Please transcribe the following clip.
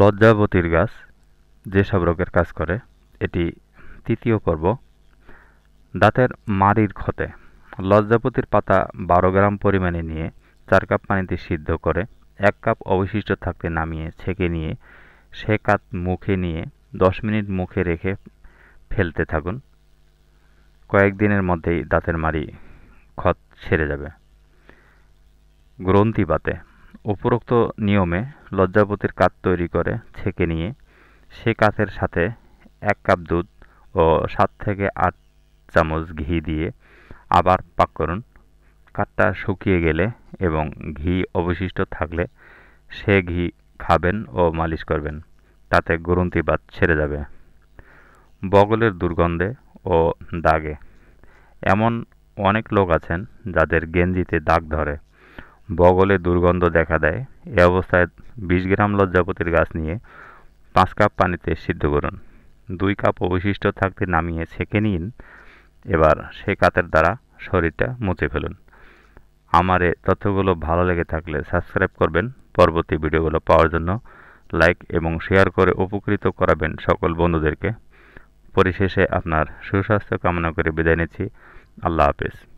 লজ্জাবতীর গাছ যেসব রোগের কাজ করে এটি তৃতীয় পর্ব দাঁতের মাড়ির ক্ষতে লজ্জাপতির পাতা বারো গ্রাম পরিমাণে নিয়ে চার কাপ পানিতে সিদ্ধ করে এক কাপ অবশিষ্ট থাকতে নামিয়ে ছেঁকে নিয়ে সে কাত মুখে নিয়ে দশ মিনিট মুখে রেখে ফেলতে থাকুন কয়েকদিনের মধ্যেই দাঁতের মাড়ি ক্ষত সেরে যাবে গ্রন্থি পাতে উপরোক্ত নিয়মে লজ্জাপতির কাত তৈরি করে ছেঁকে নিয়ে সে কাতের সাথে এক কাপ দুধ ও সাত থেকে আট চামচ ঘি দিয়ে আবার পাক করুন কাঠটা শুকিয়ে গেলে এবং ঘি অবশিষ্ট থাকলে সে ঘি খাবেন ও মালিশ করবেন তাতে গ্রন্থি বাদ ছেড়ে যাবে বগলের দুর্গন্ধে ও দাগে এমন অনেক লোক আছেন যাদের গেঞ্জিতে দাগ ধরে বগলে দুর্গন্ধ দেখা দেয় এ অবস্থায় বিশ গ্রাম লজ্জাপতির গাছ নিয়ে পাঁচ কাপ পানিতে সিদ্ধ করুন দুই কাপ অবশিষ্ট থাকতে নামিয়ে ছেঁকে নিন এবার সে কাতের দ্বারা শরীরটা মুছে ফেলুন আমার এ তথ্যগুলো ভালো লেগে থাকলে সাবস্ক্রাইব করবেন পরবর্তী ভিডিওগুলো পাওয়ার জন্য লাইক এবং শেয়ার করে উপকৃত করাবেন সকল বন্ধুদেরকে পরিশেষে আপনার সুস্বাস্থ্য কামনা করে বিদায় নিচ্ছি আল্লাহ হাফেজ